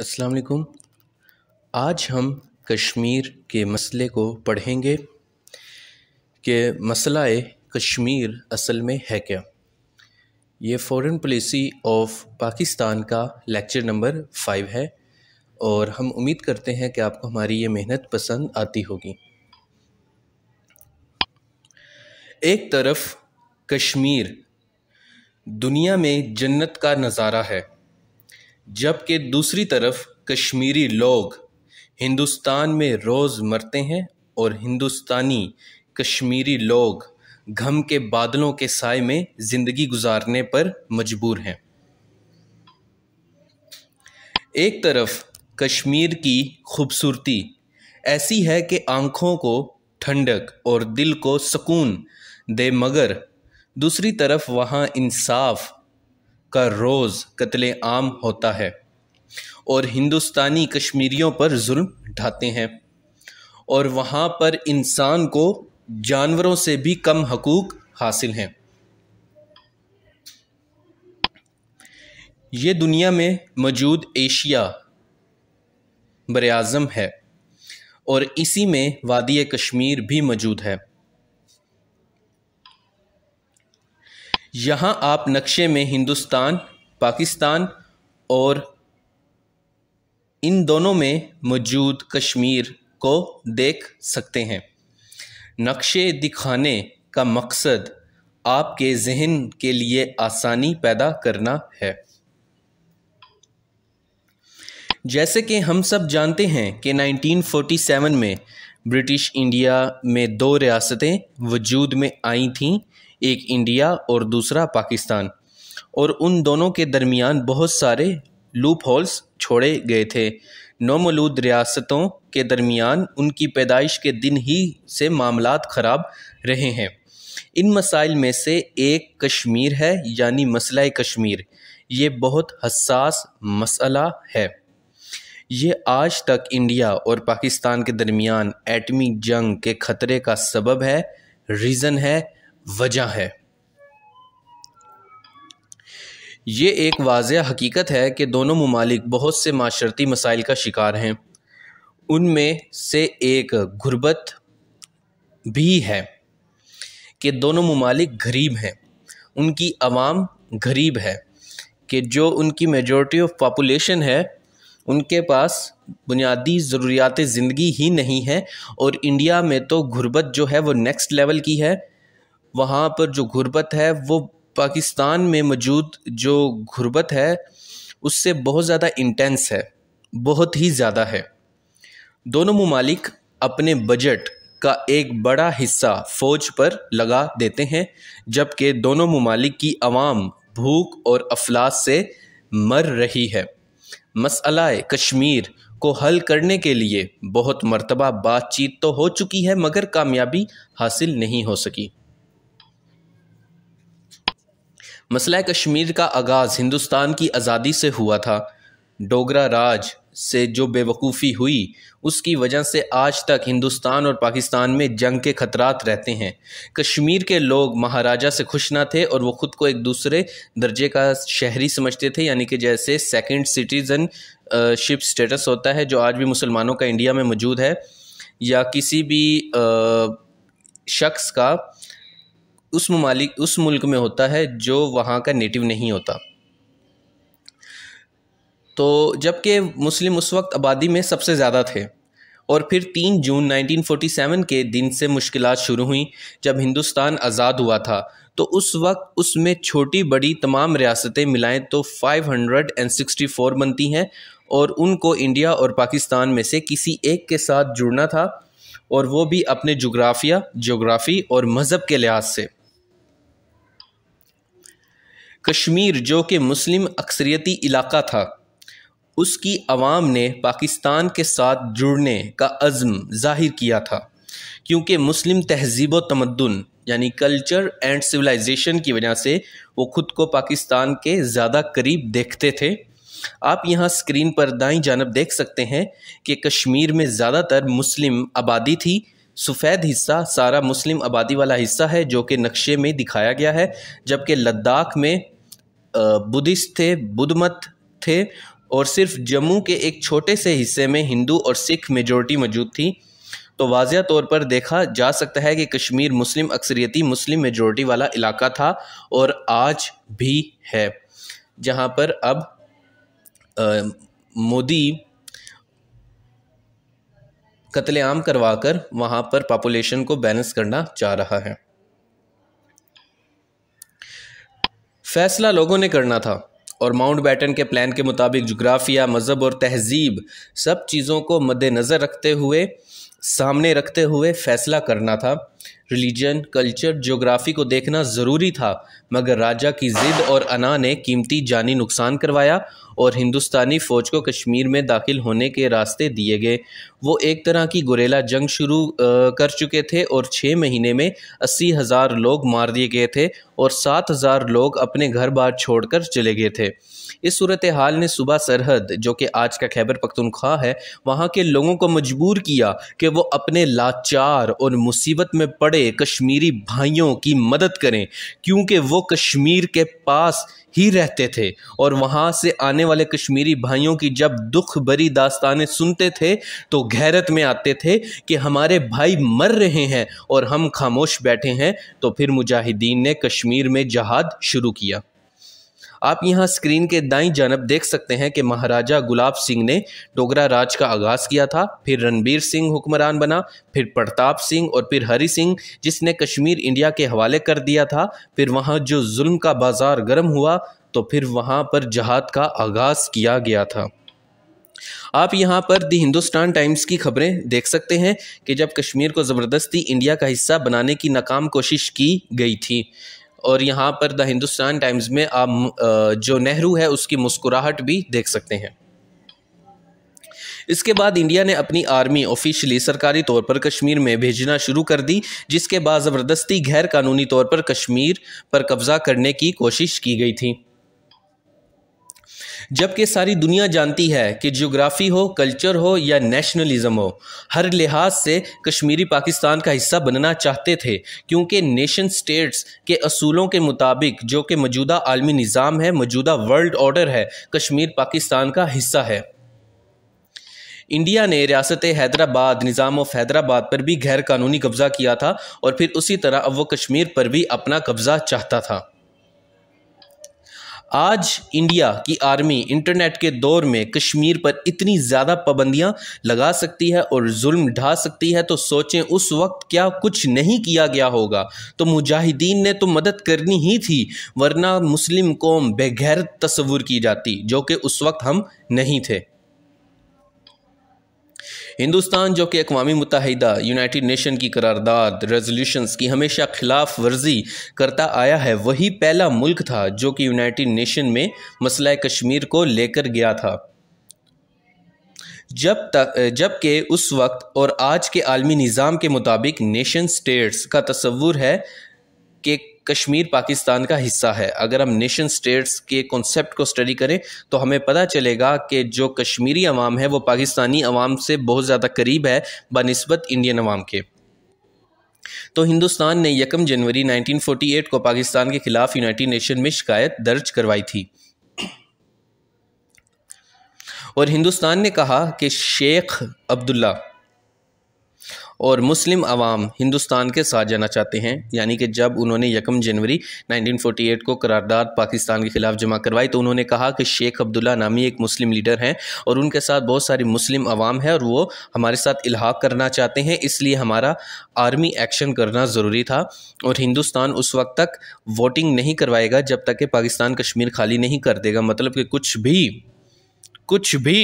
अस्सलाम वालेकुम आज हम कश्मीर के मसले को पढ़ेंगे कि मसला कश्मीर असल में है क्या ये फॉरेन पॉलिसी ऑफ पाकिस्तान का लेक्चर नंबर फाइव है और हम उम्मीद करते हैं कि आपको हमारी ये मेहनत पसंद आती होगी एक तरफ कश्मीर दुनिया में जन्नत का नज़ारा है जबकि दूसरी तरफ कश्मीरी लोग हिंदुस्तान में रोज़ मरते हैं और हिंदुस्तानी कश्मीरी लोग घम के बादलों के साय में ज़िंदगी गुजारने पर मजबूर हैं एक तरफ कश्मीर की खूबसूरती ऐसी है कि आँखों को ठंडक और दिल को सुकून दे मगर दूसरी तरफ वहाँ इंसाफ का रोज़ कत्ले आम होता है और हिंदुस्तानी कश्मीरियों पर जुल्म ढाते हैं और वहाँ पर इंसान को जानवरों से भी कम हकूक़ हासिल हैं ये दुनिया में मौजूद एशिया बर है और इसी में वादी कश्मीर भी मौजूद है यहाँ आप नक्शे में हिंदुस्तान पाकिस्तान और इन दोनों में मौजूद कश्मीर को देख सकते हैं नक्शे दिखाने का मकसद आपके जहन के लिए आसानी पैदा करना है जैसे कि हम सब जानते हैं कि 1947 में ब्रिटिश इंडिया में दो रियासतें वजूद में आई थीं एक इंडिया और दूसरा पाकिस्तान और उन दोनों के दरमियान बहुत सारे लूप होल्स छोड़े गए थे नौमलूद रियासतों के दरमियान उनकी पैदाइश के दिन ही से मामला ख़राब रहे हैं इन मसाइल में से एक कश्मीर है यानी मसला कश्मीर ये बहुत हसास मसला है ये आज तक इंडिया और पाकिस्तान के दरमियान एटमी जंग के ख़तरे का सबब है रीज़न है वजह है ये एक वाज हकीकत है कि दोनों ममालिक बहुत से माशरती मसाइल का शिकार हैं उनमें से एक गुर्बत भी है कि दोनों ममालिक गरीब हैं उनकी आवाम गरीब है कि जो उनकी मेजॉरिटी ऑफ पापोलेशन है उनके पास बुनियादी ज़रूरियात ज़िंदगी ही नहीं है और इंडिया में तो गुर्बत जो है वो नेक्स्ट लेवल की है वहाँ पर जो गुर्बत है वो पाकिस्तान में मौजूद जो गुर्बत है उससे बहुत ज़्यादा इंटेंस है बहुत ही ज़्यादा है दोनों ममालिक अपने बजट का एक बड़ा हिस्सा फ़ौज पर लगा देते हैं जबकि दोनों ममालिक की आवाम भूख और अफलास से मर रही है मसला कश्मीर को हल करने के लिए बहुत मरतबा बातचीत तो हो चुकी है मगर कामयाबी हासिल नहीं हो सकी मसला कश्मीर का आगाज़ हिंदुस्तान की आज़ादी से हुआ था डोगरा राज से जो बेवकूफ़ी हुई उसकी वजह से आज तक हिंदुस्तान और पाकिस्तान में जंग के खतरात रहते हैं कश्मीर के लोग महाराजा से खुश ना थे और वो ख़ुद को एक दूसरे दर्जे का शहरी समझते थे यानी कि जैसे सेकंड सिटीज़न शिप स्टेटस होता है जो आज भी मुसलमानों का इंडिया में मौजूद है या किसी भी शख्स का उस ममालिक उस मुल्क में होता है जो वहाँ का नेटिव नहीं होता तो जबकि मुस्लिम उस वक्त आबादी में सबसे ज़्यादा थे और फिर तीन जून 1947 के दिन से मुश्किल शुरू हुई जब हिंदुस्तान आज़ाद हुआ था तो उस वक्त उसमें छोटी बड़ी तमाम रियासतें मिलाएं तो 564 बनती हैं और उनको इंडिया और पाकिस्तान में से किसी एक के साथ जुड़ना था और वो भी अपने जुग्राफ़िया जोग्राफ़ी और मज़हब के लिहाज से कश्मीर जो कि मुस्लिम अक्सरियती इलाका था उसकी आवाम ने पाकिस्तान के साथ जुड़ने का अज़म ज़ाहिर किया था क्योंकि मुस्लिम तहजीब व तमदन यानी कल्चर एंड सिविलाइजेशन की वजह से वो खुद को पाकिस्तान के ज़्यादा करीब देखते थे आप यहाँ स्क्रीन पर दाई जानब देख सकते हैं कि कश्मीर में ज़्यादातर मुस्लिम आबादी थी सफ़ेद हिस्सा सारा मुस्लिम आबादी वाला हिस्सा है जो कि नक्शे में दिखाया गया है जबकि लद्दाख में बुद्धिस्ट थे बुद्ध मत थे और सिर्फ जम्मू के एक छोटे से हिस्से में हिंदू और सिख मेजोरिटी मौजूद थी तो वाजिया तौर पर देखा जा सकता है कि कश्मीर मुस्लिम अक्सरियती मुस्लिम मेजोरिटी वाला इलाका था और आज भी है जहाँ पर अब मोदी कत्लेआम करवाकर वहाँ पर पॉपुलेशन को बैलेंस करना चाह रहा है फैसला लोगों ने करना था और माउंट बैटन के प्लान के मुताबिक जुग्राफिया मज़हब और तहजीब सब चीज़ों को मद्देनज़र रखते हुए सामने रखते हुए फैसला करना था रिलीजन कल्चर जोग्राफी को देखना ज़रूरी था मगर राजा की ज़िद और अना ने कीमती जानी नुकसान करवाया और हिंदुस्तानी फ़ौज को कश्मीर में दाखिल होने के रास्ते दिए गए वो एक तरह की गुरेला जंग शुरू कर चुके थे और छः महीने में अस्सी हज़ार लोग मार दिए गए थे और सात हज़ार लोग अपने घर बार छोड़कर चले गए थे इस सूरत हाल ने सुबह सरहद जो कि आज का खैबर पख्तनख्वा है वहाँ के लोगों को मजबूर किया कि वो अपने लाचार और मुसीबत में पड़े कश्मीरी भाइयों की मदद करें क्योंकि वो कश्मीर के पास ही रहते थे और वहाँ से आने वाले कश्मीरी भाइयों की जब दुख भरी दास्तानें सुनते थे तो गैरत में आते थे कि हमारे भाई मर रहे हैं और हम खामोश बैठे हैं तो फिर मुजाहिदीन ने कश्मीर में जहाद शुरू किया आप यहाँ स्क्रीन के दाई जानब देख सकते हैं कि महाराजा गुलाब सिंह ने डोगरा राज का आगाज़ किया था फिर रणबीर सिंह हुक्मरान बना फिर प्रताप सिंह और फिर हरि सिंह जिसने कश्मीर इंडिया के हवाले कर दिया था फिर वहाँ जो जुल्म का बाज़ार गर्म हुआ तो फिर वहाँ पर जहाद का आगाज़ किया गया था आप यहाँ पर दी हिंदुस्तान टाइम्स की खबरें देख सकते हैं कि जब कश्मीर को ज़बरदस्ती इंडिया का हिस्सा बनाने की नाकाम कोशिश की गई थी और यहाँ पर द हिंदुस्तान टाइम्स में आप जो नेहरू है उसकी मुस्कुराहट भी देख सकते हैं इसके बाद इंडिया ने अपनी आर्मी ऑफिशियली सरकारी तौर पर कश्मीर में भेजना शुरू कर दी जिसके बाद ज़बरदस्ती गैर कानूनी तौर पर कश्मीर पर कब्ज़ा करने की कोशिश की गई थी जबकि सारी दुनिया जानती है कि जोग्राफ़ी हो कल्चर हो या नेशनलिज्म हो हर लिहाज से कश्मीरी पाकिस्तान का हिस्सा बनना चाहते थे क्योंकि नेशन स्टेट्स के असूलों के मुताबिक जो कि मौजूदा आलमी निज़ाम है मौजूदा वर्ल्ड ऑर्डर है कश्मीर पाकिस्तान का हिस्सा है इंडिया ने रियासत हैदराबाद निज़ाम ऑफ हैदराबाद पर भी गैर कानूनी कब्ज़ा किया था और फिर उसी तरह अब वो कश्मीर पर भी अपना कब्ज़ा चाहता था आज इंडिया की आर्मी इंटरनेट के दौर में कश्मीर पर इतनी ज़्यादा पाबंदियां लगा सकती है और जुल्म ढा सकती है तो सोचें उस वक्त क्या कुछ नहीं किया गया होगा तो मुजाहिदीन ने तो मदद करनी ही थी वरना मुस्लिम कौम बेगैर तस्वुर की जाती जो कि उस वक्त हम नहीं थे हिंदुस्तान जो कि अकवा मुतहदा यूनाइट नेशन की करारदाद रेजोल्यूशंस की हमेशा खिलाफ वर्जी करता आया है वही पहला मुल्क था जो कि यूनाइट नेशन में मसला कश्मीर को लेकर गया था जब तक जबकि उस वक्त और आज के आलमी निज़ाम के मुताबिक नेशन स्टेट्स का तस्वूर है कि कश्मीर पाकिस्तान का हिस्सा है अगर हम नेशन स्टेट्स के कॉन्सेप्ट को स्टडी करें तो हमें पता चलेगा कि जो कश्मीरी अवाम है वो पाकिस्तानी अवाम से बहुत ज़्यादा करीब है बनस्बत इंडियन अवाम के तो हिंदुस्तान ने यकम जनवरी 1948 को पाकिस्तान के खिलाफ यूनाइटेड नेशन में शिकायत दर्ज करवाई थी और हिंदुस्तान ने कहा कि शेख अब्दुल्ला और मुस्लिम अवाम हिंदुस्तान के साथ जाना चाहते हैं यानी कि जब उन्होंने यकम जनवरी 1948 को करारदाद पाकिस्तान के ख़िलाफ़ जमा करवाई तो उन्होंने कहा कि शेख अब्दुल्ला नामी एक मुस्लिम लीडर हैं और उनके साथ बहुत सारी मुस्लिम अवाम है और वो हमारे साथ इलाहा करना चाहते हैं इसलिए हमारा आर्मी एक्शन करना ज़रूरी था और हिंदुस्तान उस वक्त तक वोटिंग नहीं करवाएगा जब तक कि पाकिस्तान कश्मीर खाली नहीं कर देगा मतलब कि कुछ भी कुछ भी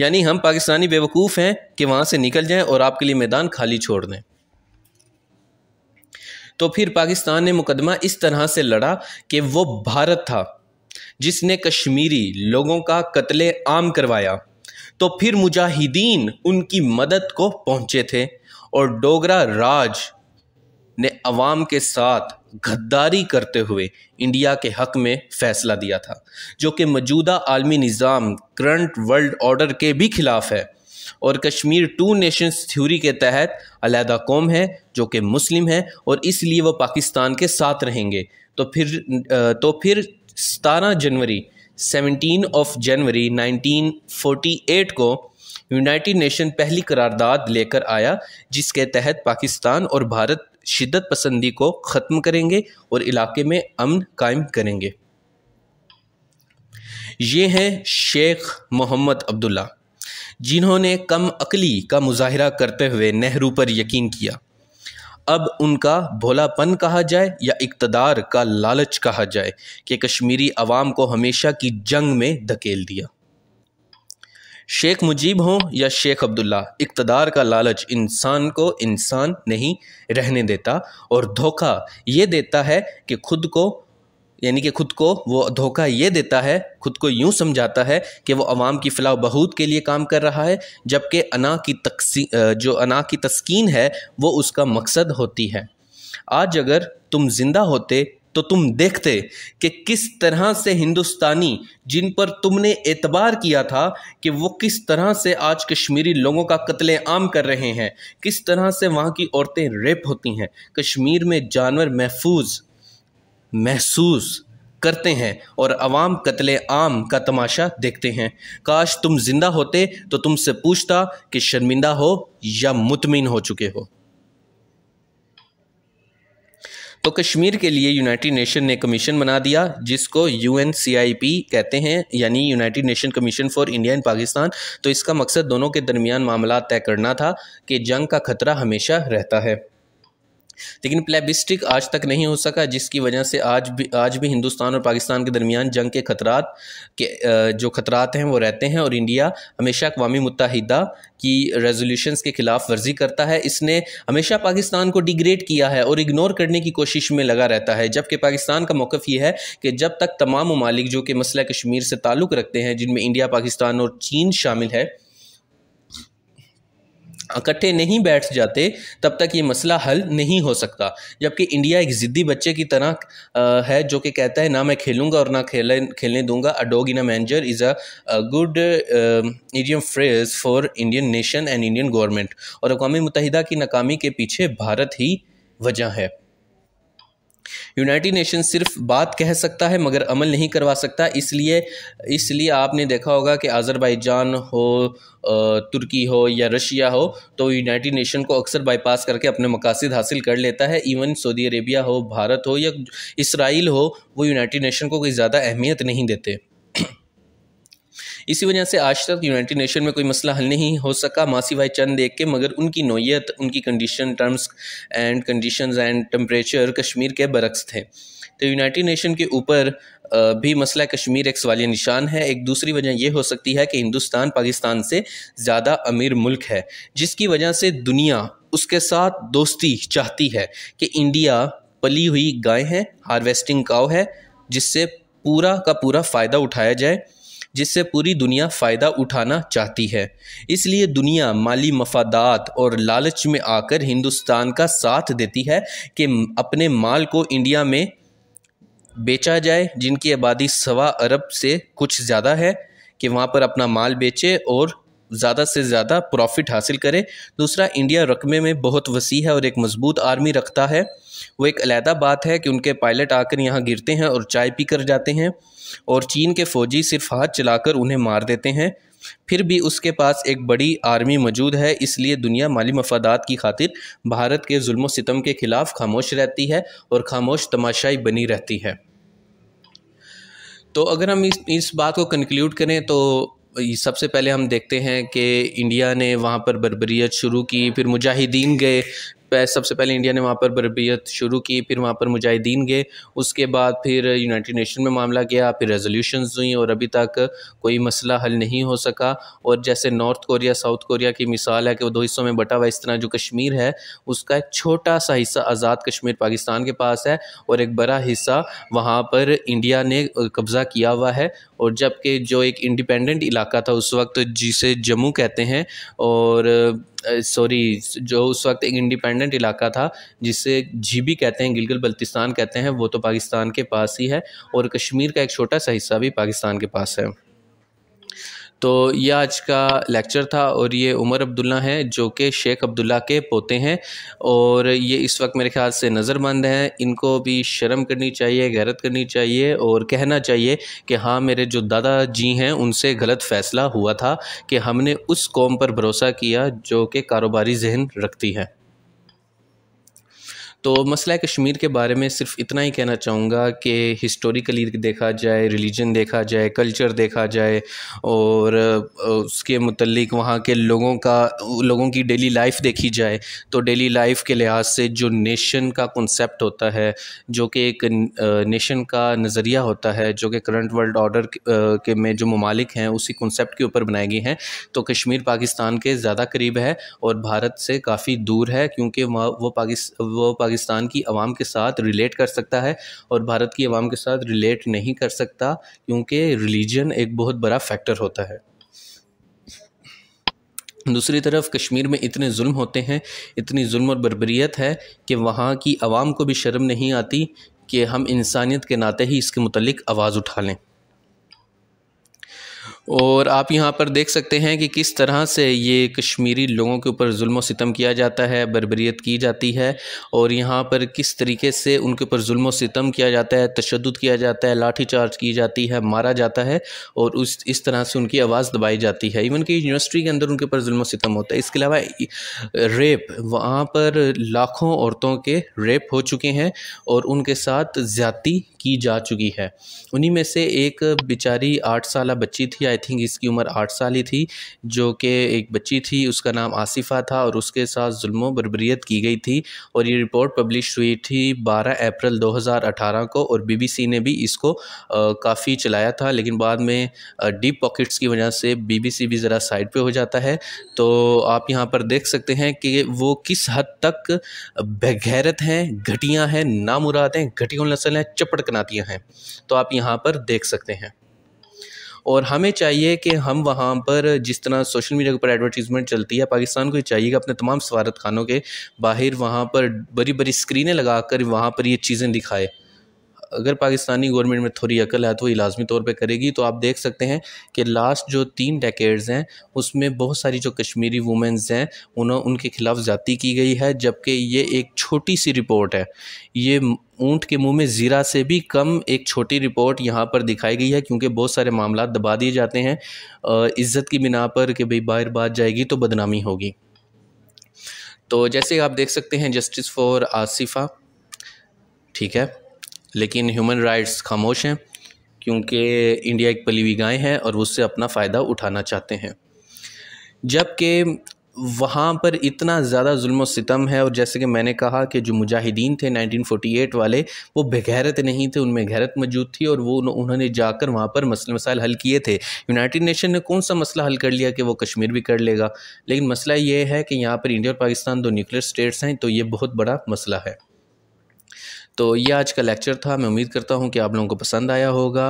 यानी हम पाकिस्तानी बेवकूफ़ हैं कि वहाँ से निकल जाएं और आपके लिए मैदान खाली छोड़ दें तो फिर पाकिस्तान ने मुकदमा इस तरह से लड़ा कि वो भारत था जिसने कश्मीरी लोगों का कत्ले आम करवाया तो फिर मुजाहिदीन उनकी मदद को पहुँचे थे और डोगरा राज ने अवाम के साथ गद्दारी करते हुए इंडिया के हक में फैसला दिया था जो कि मौजूदा आलमी निज़ाम करंट वर्ल्ड ऑर्डर के भी खिलाफ है और कश्मीर टू नेशंस थ्योरी के तहत अलहदा कौम है जो कि मुस्लिम है और इसलिए वह पाकिस्तान के साथ रहेंगे तो फिर तो फिर सतारह जनवरी सेवनटीन ऑफ जनवरी 1948 को यूनाइटेड नेशन पहली करारदाद लेकर आया जिसके तहत पाकिस्तान और भारत शिद्दत पसंदी को ख़त्म करेंगे और इलाके में अमन कायम करेंगे ये हैं शेख मोहम्मद अब्दुल्ला जिन्होंने कम अकली का मुजाहरा करते हुए नेहरू पर यकीन किया अब उनका भोलापन कहा जाए या इकतदार का लालच कहा जाए कि कश्मीरी आवाम को हमेशा की जंग में धकेल दिया शेख मुजीब हों या शेख अब्दुल्ला इकतदार का लालच इंसान को इंसान नहीं रहने देता और धोखा ये देता है कि खुद को यानी कि खुद को वो धोखा ये देता है खुद को यूँ समझाता है कि वो अवाम की फ़लाह बहूद के लिए काम कर रहा है जबकि अना की तकसी जो अना की तस्कीन है वो उसका मकसद होती है आज अगर तुम ज़िंदा होते तो तुम देखते कि किस तरह से हिंदुस्तानी जिन पर तुमने एतबार किया था कि वो किस तरह से आज कश्मीरी लोगों का कत्ले आम कर रहे हैं किस तरह से वहाँ की औरतें रेप होती हैं कश्मीर में जानवर महफूज महसूस करते हैं और आवाम कत्ले आम का तमाशा देखते हैं काश तुम जिंदा होते तो तुमसे पूछता कि शर्मिंदा हो या मुतमिन हो चुके हो तो कश्मीर के लिए यूनाइटेड नेशन ने कमीशन बना दिया जिसको यू कहते हैं यानी United Nation Commission for India and Pakistan तो इसका मकसद दोनों के दरमियान मामला तय करना था कि जंग का खतरा हमेशा रहता है लेकिन प्लेबिस्टिक आज तक नहीं हो सका जिसकी वजह से आज भी आज भी हिंदुस्तान और पाकिस्तान के दरमियान जंग के खतरात के जो खतरात हैं वो रहते हैं और इंडिया हमेशा अकवामी मुतहदा की रेजोल्यूशंस के ख़िलाफ़ वर्जी करता है इसने हमेशा पाकिस्तान को डिग्रेड किया है और इग्नोर करने की कोशिश में लगा रहता है जबकि पाकिस्तान का मौक़ ये है कि जब तक तमाम ममालिक जो कि मसला कश्मीर से ताल्लुक़ रखते हैं जिनमें इंडिया पाकिस्तान और चीन शामिल है इकट्ठे नहीं बैठ जाते तब तक ये मसला हल नहीं हो सकता जबकि इंडिया एक ज़िद्दी बच्चे की तरह आ, है जो कि कहता है ना मैं खेलूँगा और ना खेल खेलने दूंगा a dog in a manager is a good idiom phrase for Indian nation and Indian government और अकवा मुतहदा की नाकामी के पीछे भारत ही वजह है यूनाइटेड नेशन सिर्फ बात कह सकता है मगर अमल नहीं करवा सकता इसलिए इसलिए आपने देखा होगा कि आज़रबाईजान हो तुर्की हो या रशिया हो तो यूनाइटेड नेशन को अक्सर बाईपास करके अपने मकासद हासिल कर लेता है इवन सऊदी अरेबिया हो भारत हो या इसराइल हो वो यूनाइटेड नेशन को कोई ज़्यादा अहमियत नहीं देते इसी वजह से आज तक यूनाइटेड नेशन में कोई मसला हल नहीं हो सका मासी भाई चंद देख के मगर उनकी नोयत उनकी condition terms and condition and temperature Kashmir के बरक्स थे तो यूनाइटेड नेशन के ऊपर भी मसला कश्मीर एक सवालिया निशान है एक दूसरी वजह यह हो सकती है कि हिंदुस्तान पाकिस्तान से ज़्यादा अमीर मुल्क है जिसकी वजह से दुनिया उसके साथ दोस्ती चाहती है कि इंडिया पली हुई गाय है हार्वेस्टिंग काव है जिससे पूरा का पूरा फ़ायदा उठाया जाए जिससे पूरी दुनिया फ़ायदा उठाना चाहती है इसलिए दुनिया माली मफादात और लालच में आकर हिंदुस्तान का साथ देती है कि अपने माल को इंडिया में बेचा जाए जिनकी आबादी सवा अरब से कुछ ज़्यादा है कि वहाँ पर अपना माल बेचे और ज़्यादा से ज़्यादा प्रॉफिट हासिल करे दूसरा इंडिया रकमे में बहुत वसी है और एक मजबूत आर्मी रखता है वो एक अलहदा बात है कि उनके पायलट आकर यहाँ गिरते हैं और चाय पी कर जाते हैं और चीन के फ़ौजी सिर्फ हाथ चलाकर उन्हें मार देते हैं फिर भी उसके पास एक बड़ी आर्मी मौजूद है इसलिए दुनिया माली मफादात की खातिर भारत के जुल्म सितम के खिलाफ खामोश रहती है और खामोश तमाशाई बनी रहती है तो अगर हम इस इस बात को कंक्लूड करें तो सबसे पहले हम देखते हैं कि इंडिया ने वहाँ पर बरबरीत शुरू की फिर मुजाहिदीन गए सबसे पहले इंडिया ने वहाँ पर बरबियत शुरू की फिर वहाँ पर मुजाहिदीन गए उसके बाद फिर यूनाइटेड नेशन में मामला गया फिर रेजोल्यूशन हुई और अभी तक कोई मसला हल नहीं हो सका और जैसे नॉर्थ कोरिया साउथ कोरिया की मिसाल है कि वो दो हिस्सों में बटा हुआ इस तरह जो कश्मीर है उसका एक छोटा सा हिस्सा आज़ाद कश्मीर पाकिस्तान के पास है और एक बड़ा हिस्सा वहाँ पर इंडिया ने कब्ज़ा किया हुआ है और जबकि जो एक इंडिपेंडेंट इलाका था उस वक्त जिसे जम्मू कहते हैं और सॉरी जो उस वक्त एक इंडिपेंडेंट इलाका था जिसे जीबी कहते हैं गिलगल बल्तिस्तान कहते हैं वो तो पाकिस्तान के पास ही है और कश्मीर का एक छोटा सा हिस्सा भी पाकिस्तान के पास है तो ये आज का लेक्चर था और ये उमर अब्दुल्ला हैं जो कि शेख अब्दुल्ला के पोते हैं और ये इस वक्त मेरे ख्याल से नज़रबंद हैं इनको भी शर्म करनी चाहिए गैरत करनी चाहिए और कहना चाहिए कि हाँ मेरे जो दादा जी हैं उनसे गलत फ़ैसला हुआ था कि हमने उस कौम पर भरोसा किया जो कि कारोबारी जहन रखती है तो मसला कश्मीर के बारे में सिर्फ इतना ही कहना चाहूँगा कि हिस्टोरिकली देखा जाए रिलीजन देखा जाए कल्चर देखा जाए और उसके मतलब वहाँ के लोगों का लोगों की डेली लाइफ देखी जाए तो डेली लाइफ के लिहाज से जो नेशन का कॉन्सेप्ट होता है जो कि एक नेशन का नज़रिया होता है जो कि करंट वर्ल्ड ऑर्डर के में जो ममालिक हैं उसी कॉन्सेप्ट के ऊपर बनाई गई हैं तो कश्मीर पाकिस्तान के ज़्यादा करीब है और भारत से काफ़ी दूर है क्योंकि वहाँ वो पाकिस्त वो पाकिस्तान पाकिस्तान की आवाम के साथ रिलेट कर सकता है और भारत की आवाम के साथ रिलेट नहीं कर सकता क्योंकि रिलीजन एक बहुत बड़ा फैक्टर होता है दूसरी तरफ कश्मीर में इतने जुल्म होते हैं इतनी जुल्म और बरबरीत है कि वहाँ की आवाम को भी शर्म नहीं आती कि हम इंसानियत के नाते ही इसके मतलब आवाज़ उठा लें और आप यहाँ पर देख सकते हैं कि किस तरह से ये कश्मीरी लोगों के ऊपर जुल्म सितम किया जाता है बरबरीत की जाती है और यहाँ पर किस तरीके से उनके ऊपर जुल्म सितम किया जाता है तशद किया जाता है लाठी चार्ज की जाती है मारा जाता है और उस इस तरह से उनकी आवाज़ दबाई जाती है इवन कि यूनिवर्सिटी के अंदर उनके ऊपर जुल्म सितम होता है इसके अलावा रेप वहाँ पर लाखों औरतों के रेप हो चुके हैं और उनके साथ ज़्यादी की जा चुकी है उन्हीं में से एक बेचारी आठ साल बच्ची थी आई थिंक इसकी उम्र आठ साल ही थी जो कि एक बच्ची थी उसका नाम आसिफ़ा था और उसके साथ जुल्मों बरबरीत की गई थी और ये रिपोर्ट पब्लिश हुई थी बारह अप्रैल दो हज़ार अठारह को और बी बी सी ने भी इसको काफ़ी चलाया था लेकिन बाद में डीप पॉकेट्स की वजह से बी बी सी भी ज़रा साइड पर हो जाता है तो आप यहाँ पर देख सकते हैं कि वो किस हद तक बेगैरत हैं घटियाँ हैं नामुरादें घटियों नस्ल हैं चपड़कनातियाँ हैं तो आप यहाँ पर देख सकते हैं और हमें चाहिए कि हम वहाँ पर जिस तरह सोशल मीडिया के ऊपर एडवर्टीज़मेंट चलती है पाकिस्तान को ये चाहिए कि अपने तमाम सफारत खानों के बाहर वहाँ पर बड़ी बड़ी स्क्रीनें लगा कर वहाँ पर ये चीज़ें दिखाएँ अगर पाकिस्तानी गवर्नमेंट में थोड़ी अकल है तो वही लाजमी तौर पर करेगी तो आप देख सकते हैं कि लास्ट जो तीन डेकेड्स हैं उसमें बहुत सारी जो कश्मीरी वुमेंस हैं उन्होंने उनके खिलाफ ज़्यादा की गई है जबकि ये एक छोटी सी रिपोर्ट है ये ऊँट के मुंह में ज़ीरा से भी कम एक छोटी रिपोर्ट यहाँ पर दिखाई गई है क्योंकि बहुत सारे मामला दबा दिए जाते हैं इज़्ज़त की बिना पर कि भाई बाहर बात जाएगी तो बदनामी होगी तो जैसे आप देख सकते हैं जस्टिस फॉर आसिफ़ा ठीक है लेकिन ह्यूमन राइट्स खामोश हैं क्योंकि इंडिया एक पलीवी गाय है और उससे अपना फ़ायदा उठाना चाहते हैं जबकि वहाँ पर इतना ज़्यादा जुल्म सितम है और जैसे कि मैंने कहा कि जो मुजाहिदीन थे 1948 वाले वो बेगैरत नहीं थे उनमें गैरत मौजूद थी और वो उन्होंने जाकर वहाँ पर मसले मसाइल हल किए थे यूनाइटेड नेशन ने कौन सा मसला हल कर लिया कि वो कश्मीर भी कर लेगा लेकिन मसला ये है कि यहाँ पर इंडिया और पाकिस्तान दो न्यूक्लियर स्टेट्स हैं तो ये बहुत बड़ा मसला है तो ये आज का लेक्चर था मैं उम्मीद करता हूँ कि आप लोगों को पसंद आया होगा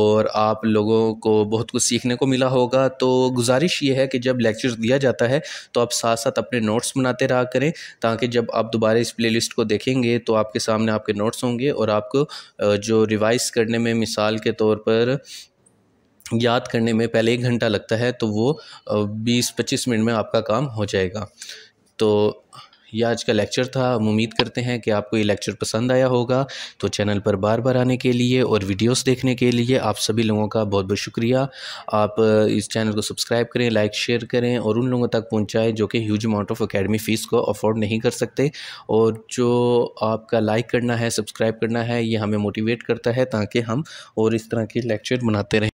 और आप लोगों को बहुत कुछ सीखने को मिला होगा तो गुजारिश ये है कि जब लेक्चर दिया जाता है तो आप साथ साथ अपने नोट्स बनाते रहा करें ताकि जब आप दोबारा इस प्ले को देखेंगे तो आपके सामने आपके नोट्स होंगे और आपको जो रिवाइज़ करने में मिसाल के तौर पर याद करने में पहले एक घंटा लगता है तो वो बीस पच्चीस मिनट में आपका काम हो जाएगा तो यह आज का लेक्चर था हम उम्मीद करते हैं कि आपको ये लेक्चर पसंद आया होगा तो चैनल पर बार बार आने के लिए और वीडियोस देखने के लिए आप सभी लोगों का बहुत बहुत शुक्रिया आप इस चैनल को सब्सक्राइब करें लाइक शेयर करें और उन लोगों तक पहुँचाएँ जो कि huge amount of academy fees को अफोर्ड नहीं कर सकते और जो आपका लाइक करना है सब्सक्राइब करना है ये हमें मोटिवेट करता है ताकि हम और इस तरह के लेक्चर बनाते रहें